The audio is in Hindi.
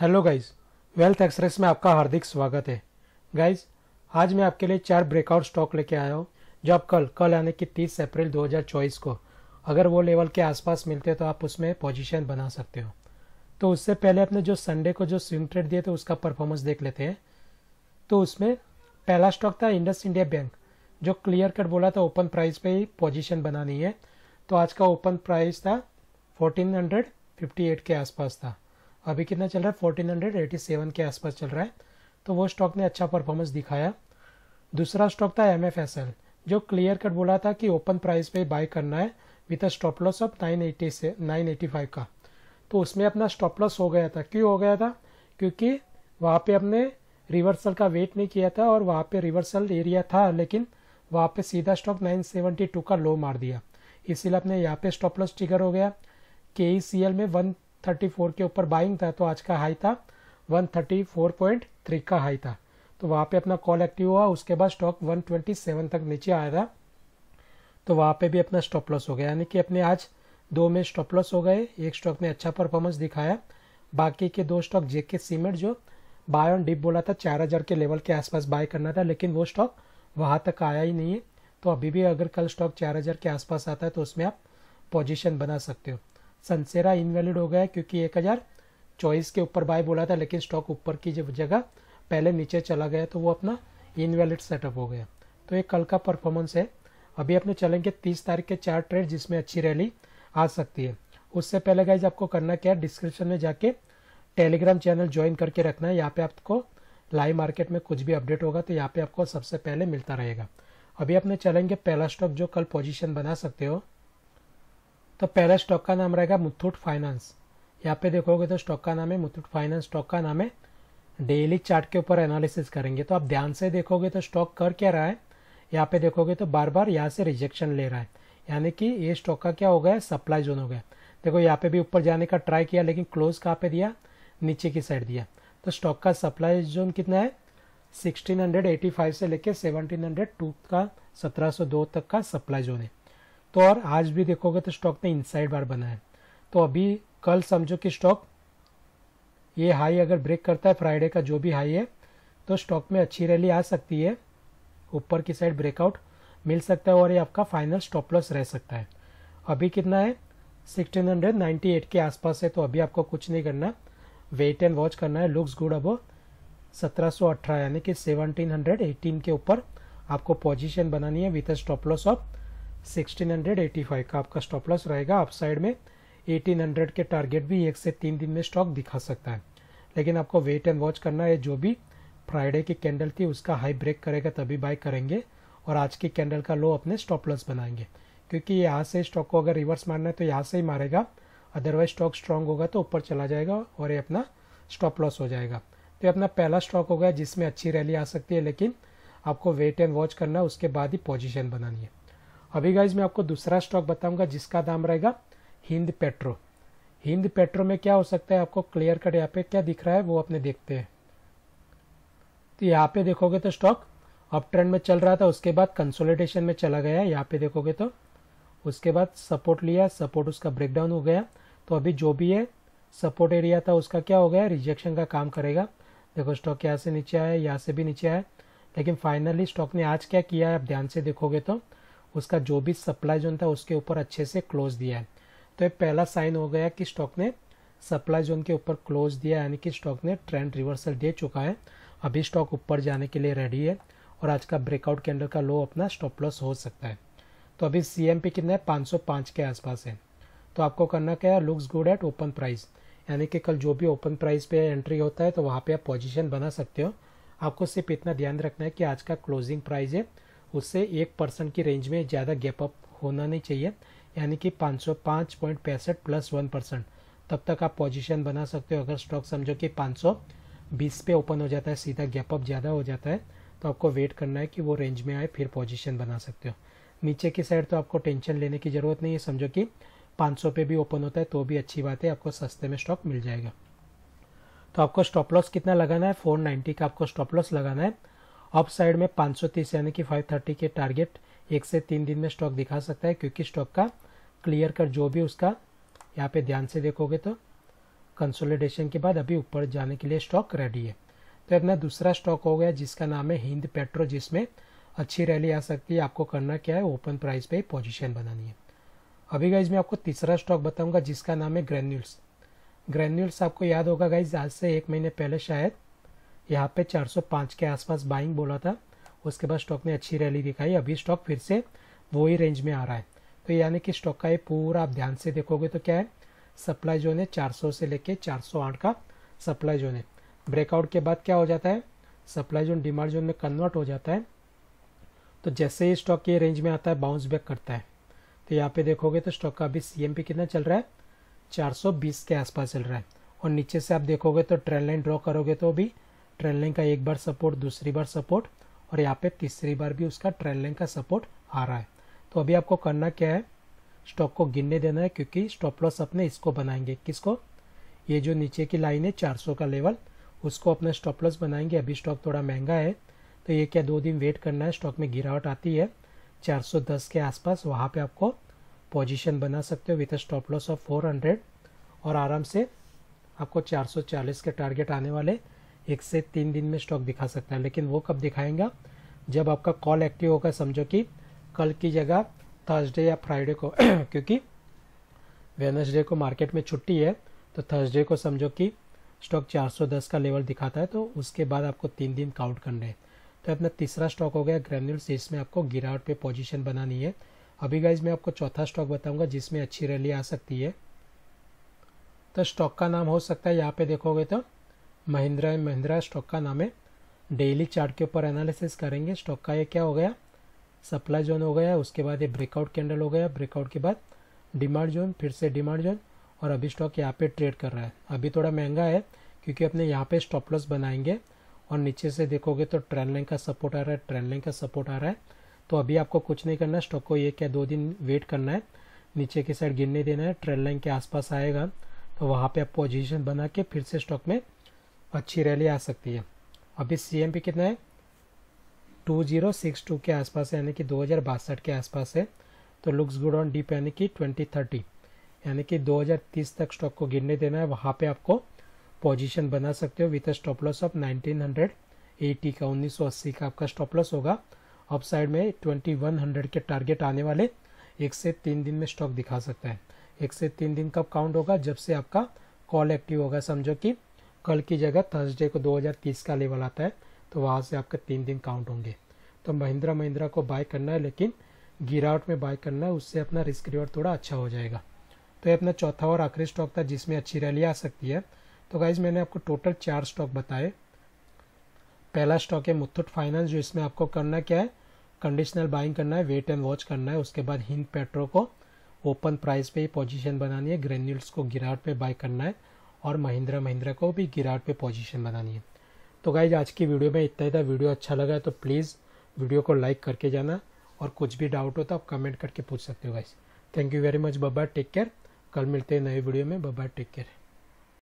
हेलो गाइस वेल्थ एक्सप्रेस में आपका हार्दिक स्वागत है गाइस आज मैं आपके लिए चार ब्रेकआउट स्टॉक लेके आया हूँ जो आप कल कल यानी कि 30 अप्रैल 2024 को अगर वो लेवल के आसपास मिलते हैं तो आप उसमें पोजीशन बना सकते हो तो उससे पहले अपने जो संडे को जो स्विंग ट्रेड दिए थे उसका परफॉर्मेंस देख लेते हैं तो उसमें पहला स्टॉक था इंडस इंडिया बैंक जो क्लियर कट बोला था ओपन प्राइस पे ही पोजिशन बनानी है तो आज का ओपन प्राइस था फोर्टीन के आसपास था अभी कितना चल रहा है फोर्टीन हंड्रेड एटी सेवन के आसपास चल रहा है तो वो स्टॉक ने अच्छा परफॉर्मेंस दिखाया दूसरा स्टॉक था एम एफ एस एल जो क्लियर कट बोला था कि ओपन प्राइस पे बाय करना है with a stop loss of nine eighty से नाइन एटी फाइव का तो उसमें अपना स्टॉप लॉस हो गया था क्यों हो गया था क्योंकि वहाँ पे अपने रिवर्सल का वेट नहीं किया था और वहाँ पे रिवर्सल एरिया था लेकिन वहाँ पे सीधा स्टॉक 972 का लो मार दिया इसीलिए अपने यहाँ पे स्टॉप लॉस टिकर हो गया के e में वन 134 के ऊपर बाइंग था तो आज का हाई था 134.3 का हाई था तो वहां पे अपना कॉल एक्टिव हुआ उसके बाद स्टॉक 127 तक नीचे आया था तो वहां पे भी अपना स्टॉप लॉस हो गया यानी कि अपने आज दो में स्टॉप लॉस हो गए एक स्टॉक ने अच्छा परफॉर्मेंस दिखाया बाकी के दो स्टॉक जेके सीमेंट जो बाय ऑन डिप बोला था चार के लेवल के आसपास बाय करना था लेकिन वो स्टॉक वहां तक आया ही नहीं है तो अभी भी अगर कल स्टॉक चार के आसपास आता है तो उसमें आप पोजिशन बना सकते हो सनसेरा इनवैलिड हो गया क्योंकि एक हजार चौबीस के ऊपर बाय बोला था लेकिन स्टॉक ऊपर की जगह पहले नीचे चला गया तो वो अपना इनवैलिड सेटअप हो गया तो ये कल का परफॉर्मेंस है अभी अपने चलेंगे तीस तारीख के चार ट्रेड जिसमें अच्छी रैली आ सकती है उससे पहले गाइज आपको करना क्या है डिस्क्रिप्शन में जाके टेलीग्राम चैनल ज्वाइन करके रखना है यहाँ पे आपको लाइव मार्केट में कुछ भी अपडेट होगा तो यहाँ पे आपको सबसे पहले मिलता रहेगा अभी अपने चलेंगे पहला स्टॉक जो कल पोजीशन बना सकते हो तो पहला स्टॉक का नाम रहेगा मुथूट फाइनेंस यहाँ पे देखोगे तो स्टॉक का नाम है मुथूट फाइनेंस स्टॉक का नाम है डेली चार्ट के ऊपर एनालिसिस करेंगे तो आप ध्यान से देखोगे तो स्टॉक कर क्या रहा है यहाँ पे देखोगे तो बार बार यहाँ से रिजेक्शन ले रहा है यानी कि ये स्टॉक का क्या हो गया सप्लाई जोन हो गया देखो यहाँ पे भी ऊपर जाने का ट्राई किया लेकिन क्लोज कहाँ पे दिया नीचे की साइड दिया तो स्टॉक का सप्लाई जोन कितना है 1685 से लेके 1702 का 1702 तक का सप्लाई जोन है तो और आज भी देखोगे तो स्टॉक ने इनसाइड बार बना है तो अभी कल समझो कि स्टॉक ये हाई अगर ब्रेक करता है फ्राइडे का जो भी हाई है तो स्टॉक में अच्छी रैली आ सकती है ऊपर की साइड ब्रेकआउट मिल सकता है और ये आपका फाइनल स्टॉप लॉस रह सकता है अभी कितना है 1698 के आसपास है तो अभी आपको कुछ नहीं करना वेट एंड वॉच करना है लुक्स गुड अब 1718 यानी कि 1718 के ऊपर आपको पोजीशन बनानी है विथ स्टॉप लॉस ऑफ 1685 का आपका स्टॉप लॉस रहेगा आप साइड में 1800 के टारगेट भी एक से तीन दिन में स्टॉक दिखा सकता है लेकिन आपको वेट एंड वॉच करना है जो भी फ्राइडे की कैंडल थी उसका हाई ब्रेक करेगा तभी बाय करेंगे और आज की कैंडल का लो अपने स्टॉप लॉस बनाएंगे क्योंकि यहाँ से स्टॉक को अगर रिवर्स मारना है तो यहाँ से ही मारेगा अदरवाइज स्टॉक स्ट्रांग होगा तो ऊपर चला जाएगा और ये अपना स्टॉप लॉस हो जाएगा तो ये अपना पहला स्टॉक होगा जिसमें अच्छी रैली आ सकती है लेकिन आपको वेट एंड वॉच करना उसके बाद ही पोजीशन बनानी है अभी गाइज मैं आपको दूसरा स्टॉक बताऊंगा जिसका दाम रहेगा हिंद पेट्रो हिंद पेट्रो में क्या हो सकता है आपको क्लियर कट यहाँ पे क्या दिख रहा है वो अपने देखते हैं तो यहाँ पे देखोगे तो स्टॉक अप ट्रेंड में चल रहा था उसके बाद कंसोलिडेशन में चला गया यहाँ पे देखोगे तो उसके बाद सपोर्ट लिया सपोर्ट उसका ब्रेकडाउन हो गया तो अभी जो भी है सपोर्ट एरिया था उसका क्या हो गया रिजेक्शन का काम करेगा देखो स्टॉक यहाँ से नीचे आया यहाँ से भी नीचे आया लेकिन फाइनली स्टॉक ने आज क्या किया है आप ध्यान से देखोगे तो उसका जो भी सप्लाई जोन था उसके ऊपर अच्छे से क्लोज दिया है तो ये पहला साइन हो गया कि स्टॉक ने सप्लाई जोन के ऊपर क्लोज दिया यानी कि स्टॉक ने ट्रेंड रिवर्सल दे चुका है अभी स्टॉक ऊपर जाने के लिए रेडी है और आज का ब्रेकआउट कैंडल का लो अपना स्टॉप लॉस हो सकता है तो अभी सी एम पी कितना है 505 के आसपास है तो आपको करना क्या है looks good at open price यानी कि कल जो भी ओपन प्राइस पे एंट्री होता है तो वहाँ पे आप पोजीशन बना सकते हो आपको सिर्फ इतना ध्यान रखना है कि आज का क्लोजिंग प्राइस है उससे एक परसेंट की रेंज में ज़्यादा गैप अप होना नहीं चाहिए यानी कि पाँच सौ पाँच पॉइंट पैंसठ प्लस वन परसेंट तब तक आप पोजीशन बना सकते हो अगर स्टॉक समझो कि पाँच सौ बीस पे ओपन हो जाता है सीधा गैप अप ज़्यादा हो जाता है तो आपको वेट करना है कि वो रेंज में आए फिर पोजीशन बना सकते हो नीचे की साइड तो आपको टेंशन लेने की ज़रूरत नहीं है समझो कि 500 पे भी ओपन होता है तो भी अच्छी बात है आपको सस्ते में स्टॉक मिल जाएगा तो आपको स्टॉप लॉस कितना लगाना है 490 का आपको स्टॉप लॉस लगाना है अप साइड में 530 यानी कि 530 के टारगेट एक से तीन दिन में स्टॉक दिखा सकता है क्योंकि स्टॉक का क्लियर कर जो भी उसका यहाँ पे ध्यान से देखोगे तो कंसोलिडेशन के बाद अभी ऊपर जाने के लिए स्टॉक रेडी है तो अपना दूसरा स्टॉक हो गया जिसका नाम है हिंद पेट्रो जिसमें अच्छी रैली आ सकती है आपको करना क्या है ओपन प्राइस पे पोजीशन बनानी है अभी गाइज मैं आपको तीसरा स्टॉक बताऊंगा जिसका नाम है ग्रेन्यूल्स ग्रेन्यूल्स आपको याद होगा गाइज आज से एक महीने पहले शायद यहाँ पे 405 के आसपास बाइंग बोला था उसके बाद स्टॉक ने अच्छी रैली दिखाई अभी स्टॉक फिर से वही रेंज में आ रहा है तो यानी कि स्टॉक का ये पूरा आप ध्यान से देखोगे तो क्या है सप्लाई जोन है चार से लेके 408 का सप्लाई जोन है ब्रेकआउट के बाद क्या हो जाता है सप्लाई जोन डिमांड जोन में कन्वर्ट हो जाता है तो जैसे ही स्टॉक ये रेंज में आता है बाउंस बैक करता है तो यहाँ पे देखोगे तो स्टॉक का अभी सी कितना चल रहा है 420 के आसपास चल रहा है और नीचे से आप देखोगे तो ट्रेंड लाइन ड्रॉ करोगे तो भी ट्रेल लाइन का एक बार सपोर्ट दूसरी बार सपोर्ट और यहाँ पे तीसरी बार भी उसका ट्रेल लाइन का सपोर्ट आ रहा है तो अभी आपको करना क्या है स्टॉक को गिरने देना है क्योंकि स्टॉप लॉस अपने इसको बनाएंगे किसको ये जो नीचे की लाइन है 400 का लेवल उसको अपना स्टॉप लॉस बनाएंगे अभी स्टॉक थोड़ा महंगा है तो ये क्या दो दिन वेट करना है स्टॉक में गिरावट आती है 410 के आसपास वहाँ पे आपको पोजीशन बना सकते हो with a stop loss of 400 और आराम से आपको 440 के टारगेट आने वाले एक से तीन दिन में स्टॉक दिखा सकता है लेकिन वो कब दिखाएगा जब आपका कॉल एक्टिव होगा समझो कि कल की जगह थर्सडे या फ्राइडे को क्योंकि वेनसडे को मार्केट में छुट्टी है तो थर्सडे को समझो कि स्टॉक 410 का लेवल दिखाता है तो उसके बाद आपको तीन दिन काउंट करने हैं तो अपना तीसरा स्टॉक हो गया ग्रेन्यूल्स इसमें आपको गिरावट पे पोजीशन बनानी है अभी गाइज मैं आपको चौथा स्टॉक बताऊंगा जिसमें अच्छी रैली आ सकती है तो स्टॉक का नाम हो सकता है यहाँ पे देखोगे तो महिंद्रा एंड महिंद्रा स्टॉक का नाम है डेली चार्ट के ऊपर एनालिसिस करेंगे स्टॉक का ये क्या हो गया सप्लाई जोन हो गया उसके बाद ये ब्रेकआउट कैंडल हो गया ब्रेकआउट के बाद डिमांड जोन फिर से डिमांड जोन और अभी स्टॉक यहाँ पे ट्रेड कर रहा है अभी थोड़ा महंगा है क्योंकि अपने यहाँ पे स्टॉप लॉस बनाएंगे और नीचे से देखोगे तो ट्रेंड लाइन का सपोर्ट आ रहा है ट्रेंड लाइन का सपोर्ट आ रहा है तो अभी आपको कुछ नहीं करना स्टॉक को एक या दो दिन वेट करना है नीचे की साइड गिरने देना है ट्रेंड लाइन के आसपास आएगा तो वहाँ पे आप पोजिशन बना के फिर से स्टॉक में अच्छी रैली आ सकती है अभी सी एम पी कितना है टू जीरो सिक्स टू के आसपास यानी कि दो हज़ार बासठ के आसपास है तो लुक्स गुड ऑन डीप यानी कि ट्वेंटी थर्टी यानी कि 2030 तक स्टॉक को गिरने देना है वहाँ पे आपको पोजीशन बना सकते हो विथ स्टॉप लॉस ऑफ 1980 का 1980 का आपका स्टॉप लॉस होगा अप साइड में 2100 के टारगेट आने वाले एक से तीन दिन में स्टॉक दिखा सकता है एक से तीन दिन कब काउंट होगा जब से आपका कॉल एक्टिव होगा समझो कि कल की जगह थर्सडे को 2030 का लेवल आता है तो वहाँ से आपके तीन दिन काउंट होंगे तो महिंद्रा महिंद्रा को बाय करना है लेकिन गिरावट में बाय करना है उससे अपना रिस्क रिवॉर्ड थोड़ा अच्छा हो जाएगा तो ये अपना चौथा और आखिरी स्टॉक था जिसमें अच्छी रैली आ सकती है तो गाइज मैंने आपको टोटल चार स्टॉक बताए पहला स्टॉक है मुथुट फाइनेंस जो इसमें आपको करना क्या है कंडीशनल बाइंग करना है वेट एंड वॉच करना है उसके बाद हिंद पेट्रो को ओपन प्राइस पे ही पोजीशन बनानी है ग्रेन्यूल्स को गिरावट पे बाय करना है और महिंद्रा महिंद्रा को भी गिरावट पे पोजीशन बनानी है तो गाइज आज की वीडियो में इतना ही था वीडियो अच्छा लगा है तो प्लीज़ वीडियो को लाइक करके जाना और कुछ भी डाउट हो तो आप कमेंट करके पूछ सकते हो guys thank you very much bye bye take care कल मिलते हैं नए वीडियो में बब्बा टेक केयर